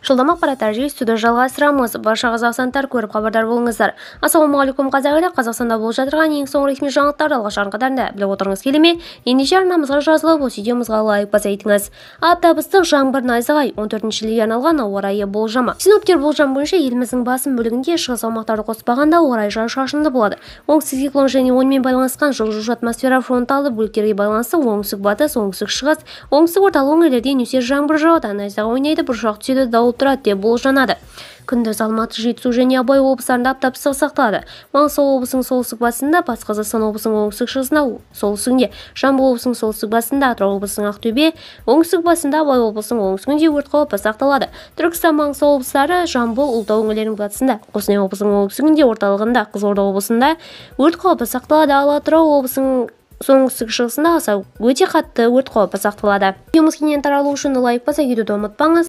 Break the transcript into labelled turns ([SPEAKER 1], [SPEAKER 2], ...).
[SPEAKER 1] Жылдам ақпараттар жүйесуді жалғастырамыз. Барша қазақстандар көріп хабардар болыңыздар. Ассалаумағалейкум қазақ елі Қазақстанда болып жатырған ең соңғы ресми жаңалықтарды алғашқы қатарында біліп отырғыңыз келе ме? Ендеше арнамызға жазылып, осы видеомызға лайк баса етіңіз Аптап ыстық жаңбыр найзағай 14 шілдеге арналған ауа райы болжамы. Синоптер болжам бойынша еліміздің басым бөлігінде шығыс аумақтарды қоспағанда орай райы шашынды болады. Оңтүстік циклон және онымен байланысқан жылжушы атмосфера фронталды бөліктерге байланысты оңтүстік батыс, оңтүстік шығыс, оңтүстік орталық өңірлерде нөсер жаңбыр жауады, найзағай ойнайды, бұршақ түседі, дауыл дауыл тұрады деп болжанады күндіз алматы жетісу және абай облыстарында аптап ыстық сақталады маңғыстау облысының солтүстік батысында батыс қазақстан облысының оңтүстік шығысында солтүстігінде жамбыл облысының солтүстік басында атырау облысының ақтөбе оңтүстік басында абай облысының оңтүстігінде өрт қаупі сақталады түркістан маңғыстау облыстары жамбыл ұлытау өңірлерінің батысында қостанай облысының оңтүстігінде орталығында қызылорда облысында өрт қаупі сақталады ал атырау облысының оңтүстік шығысында аса өте қатты өрт қаупі сақталады видеомыз кеңінен таралу үшін лайк баса кетуді ұмытпаңыз